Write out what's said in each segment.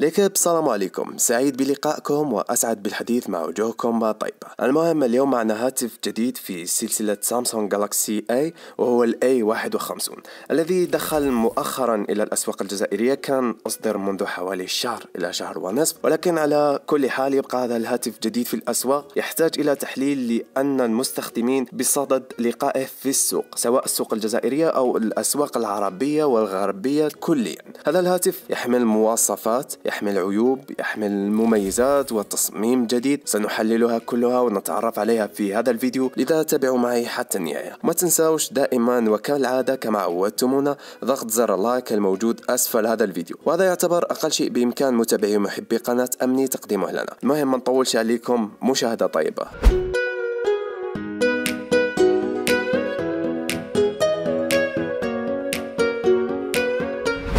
لكب السلام عليكم سعيد بلقائكم وأسعد بالحديث مع وجوهكم طيبة المهم اليوم معنا هاتف جديد في سلسلة سامسونج جالاكسي اي وهو الاي A51 الذي دخل مؤخرا إلى الأسواق الجزائرية كان أصدر منذ حوالي شهر إلى شهر ونصف ولكن على كل حال يبقى هذا الهاتف جديد في الأسواق يحتاج إلى تحليل لأن المستخدمين بصدد لقائه في السوق سواء السوق الجزائرية أو الأسواق العربية والغربية كليا هذا الهاتف يحمل مواصفات يحمل عيوب يحمل مميزات وتصميم جديد سنحللها كلها ونتعرف عليها في هذا الفيديو لذا تابعوا معي حتى النهاية ما تنساوش دائما وكالعادة كما عودتمونا ضغط زر اللايك الموجود أسفل هذا الفيديو وهذا يعتبر أقل شيء بإمكان متابعي ومحبي قناة أمني تقديمه لنا المهم ما نطولش عليكم مشاهدة طيبة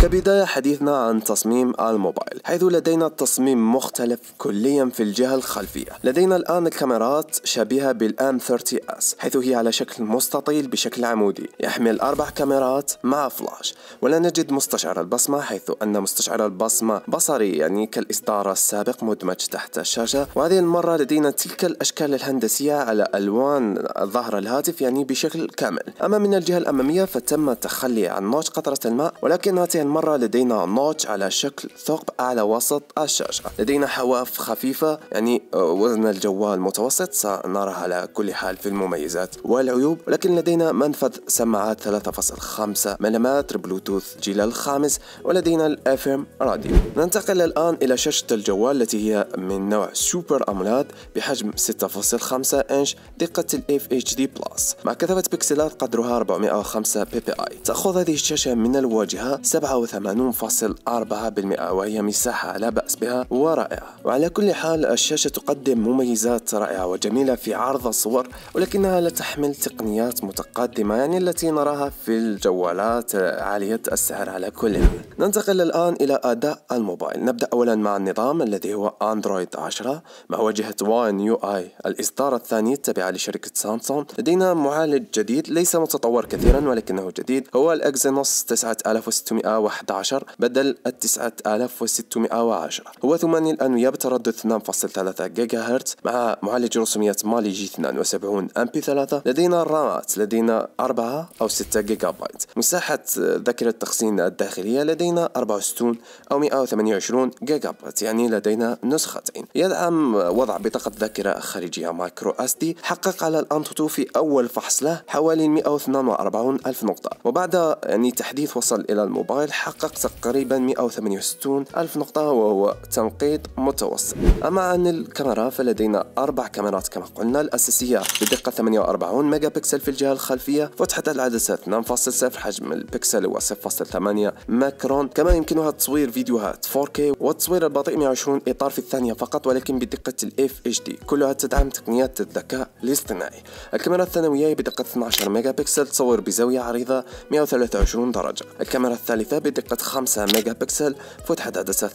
كبداية حديثنا عن تصميم الموبايل حيث لدينا التصميم مختلف كليا في الجهة الخلفية لدينا الآن الكاميرات شبيهة بالام 30 اس حيث هي على شكل مستطيل بشكل عمودي يحمل أربع كاميرات مع فلاش ولا نجد مستشعر البصمة حيث أن مستشعر البصمة بصري يعني كالإصدار السابق مدمج تحت الشاشة وهذه المرة لدينا تلك الأشكال الهندسية على ألوان ظهر الهاتف يعني بشكل كامل أما من الجهة الأمامية فتم التخلي عن نوش قطرة الماء ولكن هذه مرة لدينا نوتش على شكل ثقب أعلى وسط الشاشة لدينا حواف خفيفة يعني آه، وزن الجوال متوسط سنراها على كل حال في المميزات والعيوب لكن لدينا منفذ سماعات 3.5 ملم بلوتوث جيل الخامس ولدينا الاف ام راديو ننتقل الآن إلى شاشة الجوال التي هي من نوع سوبر أمولاد بحجم 6.5 إنش دقة الاف اتش دي بلس مع كثافة بكسلات قدرها 405 بي بي اي تأخذ هذه الشاشة من الواجهة 7 84.4% 80.4% وهي مساحة لا بأس بها ورائعة وعلى كل حال الشاشة تقدم مميزات رائعة وجميلة في عرض الصور ولكنها لا تحمل تقنيات متقدمة يعني التي نراها في الجوالات عالية السعر على كل حال ننتقل الآن إلى أداء الموبايل نبدأ أولا مع النظام الذي هو أندرويد 10 مع واجهة واين يو آي الإصدار الثاني التابعة لشركة سامسونج لدينا معالج جديد ليس متطور كثيرا ولكنه جديد هو الأكزينوس 9600 2011 بدل ال 9610 هو ثماني الأنوية بتردد 2.3 جيجا هرتز مع معالج رسوميات مالي جي 72 أم بي 3 لدينا الرامات لدينا 4 أو 6 جيجا بايت مساحة ذاكرة التخزين الداخلية لدينا 64 أو 128 جيجا بايت يعني لدينا نسختين يدعم وضع بطاقة ذاكرة خارجية مايكرو اس دي حقق على الأنتوتو في أول فحص له حوالي 142 ألف نقطة وبعد يعني تحديث وصل إلى الموبايل حقق تقريبا 168 ألف نقطة وهو تنقيط متوسط أما عن الكاميرا فلدينا أربع كاميرات كما قلنا الأساسية بدقة 48 ميجا بكسل في الجهة الخلفية فتحة العدسات 2.0 حجم البكسل هو 0.8 ماكرون كما يمكنها تصوير فيديوهات 4K والتصوير البطيء 120 إطار في الثانية فقط ولكن بدقة الـ FHD كلها تدعم تقنيات الذكاء الاصطناعي الكاميرا الثانوية بدقة 12 ميجا بكسل تصور بزاوية عريضة 123 درجة الكاميرا الثالثة بدقة 5 ميجا بكسل فتحة عدسة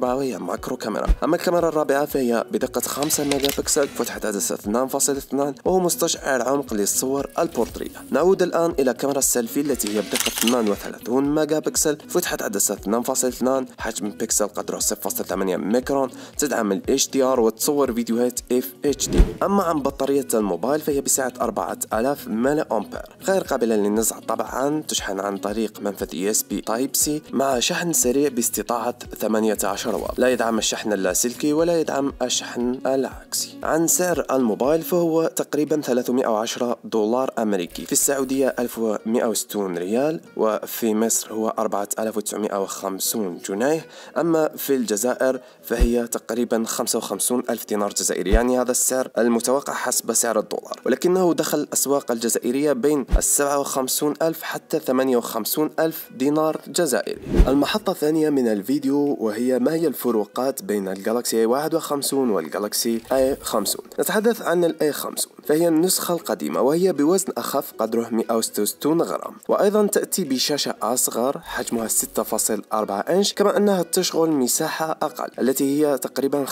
2.4 وهي ماكرو كاميرا أما الكاميرا الرابعة فهي بدقة 5 ميجا بكسل فتحة عدسة 2.2 وهو مستشعر عمق للصور البورترية نعود الآن إلى كاميرا السيلفي التي هي بدقة 32 ميجا بكسل فتحة عدسة 2.2 حجم بكسل قدره 0.8 ميكرون تدعم ال HDR وتصور فيديوهات FHD أما عن بطارية الموبايل فهي بسعة 4000 ملي أمبير غير قابلة للنزع طبعا تشحن عن طريق منفذ USB تايب سي مع شحن سريع باستطاعة 18 واط لا يدعم الشحن اللاسلكي ولا يدعم الشحن العكسي عن سعر الموبايل فهو تقريبا 310 دولار أمريكي في السعودية 1160 ريال وفي مصر هو 4950 جنيه أما في الجزائر فهي تقريبا 55 ألف دينار جزائري يعني هذا السعر المتوقع حسب سعر الدولار ولكنه دخل الأسواق الجزائرية بين 57 ألف حتى 58 ألف دينار دولار جزائري المحطة الثانية من الفيديو وهي ما هي الفروقات بين الجالكسي A51 والجالكسي A50 نتحدث عن ال A50 فهي النسخة القديمة وهي بوزن أخف قدره 166 غرام وأيضا تأتي بشاشة أصغر حجمها 6.4 إنش كما أنها تشغل مساحة أقل التي هي تقريبا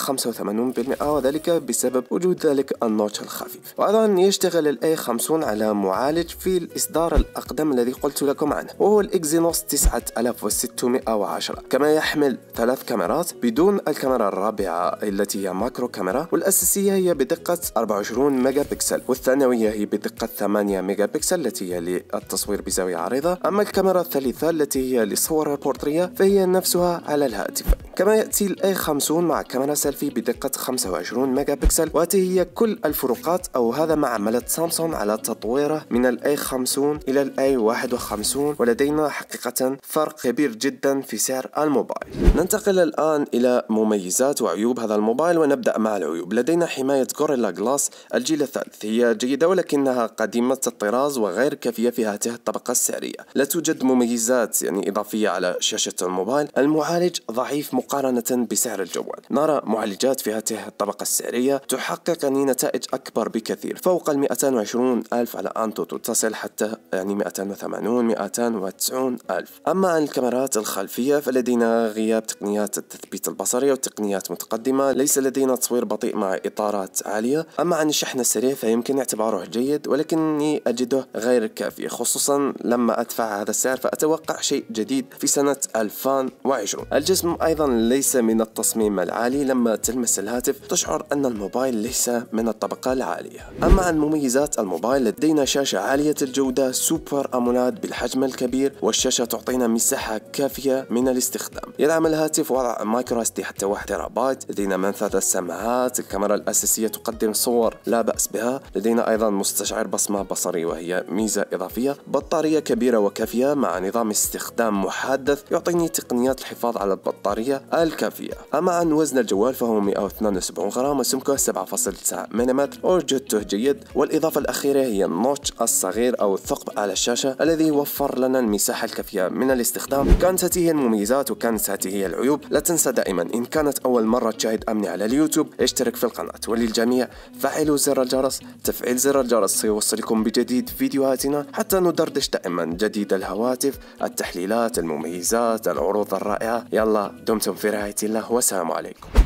85% وذلك بسبب وجود ذلك النوتش الخفيف وأيضا يشتغل الـ A50 على معالج في الإصدار الأقدم الذي قلت لكم عنه وهو الـ Exynos 9610 كما يحمل ثلاث كاميرات بدون الكاميرا الرابعة التي هي ماكرو كاميرا والأساسية هي بدقة 24 ميجا بكسل بكسل والثانوية هي بدقة 8 ميجا بكسل التي هي للتصوير بزاوية عريضة أما الكاميرا الثالثة التي هي للصور البورترية فهي نفسها على الهاتف كما يأتي الـ a 50 مع كاميرا سيلفي بدقة 25 ميجا بكسل وهذه هي كل الفروقات أو هذا ما عملت سامسونج على تطويره من الـ a 50 إلى الـ a 51 ولدينا حقيقة فرق كبير جدا في سعر الموبايل ننتقل الآن إلى مميزات وعيوب هذا الموبايل ونبدأ مع العيوب لدينا حماية غوريلا جلاس الجيل الثالث هي جيدة ولكنها قديمة الطراز وغير كافية في هذه الطبقة السعرية لا توجد مميزات يعني إضافية على شاشة الموبايل المعالج ضعيف مقارنة بسعر الجوال نرى معالجات في هذه الطبقة السعرية تحقق يعني نتائج أكبر بكثير فوق ال 220 ألف على أنتو تصل حتى يعني 280 290 ألف أما عن الكاميرات الخلفية فلدينا غياب تقنيات التثبيت البصري وتقنيات متقدمة ليس لدينا تصوير بطيء مع إطارات عالية أما عن الشحن السريع فيمكن اعتباره جيد ولكني أجده غير كافي خصوصا لما أدفع هذا السعر فأتوقع شيء جديد في سنة 2020 الجسم أيضا ليس من التصميم العالي لما تلمس الهاتف تشعر أن الموبايل ليس من الطبقة العالية أما عن مميزات الموبايل لدينا شاشة عالية الجودة سوبر أمولاد بالحجم الكبير والشاشة تعطينا مساحة كافية من الاستخدام يدعم الهاتف وضع مايكرو اس دي حتى 1 تيرابايت لدينا منفذ السماعات الكاميرا الأساسية تقدم صور لا بأس بها لدينا أيضا مستشعر بصمة بصري وهي ميزة إضافية بطارية كبيرة وكافية مع نظام استخدام محدث يعطيني تقنيات الحفاظ على البطارية الكافية أما عن وزن الجوال فهو 172 غرام وسمكه 7.9 ملم وجدته جيد والإضافة الأخيرة هي النوتش الصغير أو الثقب على الشاشة الذي وفر لنا المساحة الكافية من الاستخدام كانت هذه هي المميزات وكانت هذه هي العيوب لا تنسى دائما إن كانت أول مرة تشاهد أمني على اليوتيوب اشترك في القناة وللجميع فعلوا زر الجرس تفعيل زر الجرس سيوصلكم بجديد فيديوهاتنا حتى ندردش دائما جديد الهواتف التحليلات المميزات العروض الرائعة يلا دمتم دمتم في رعاية الله والسلام عليكم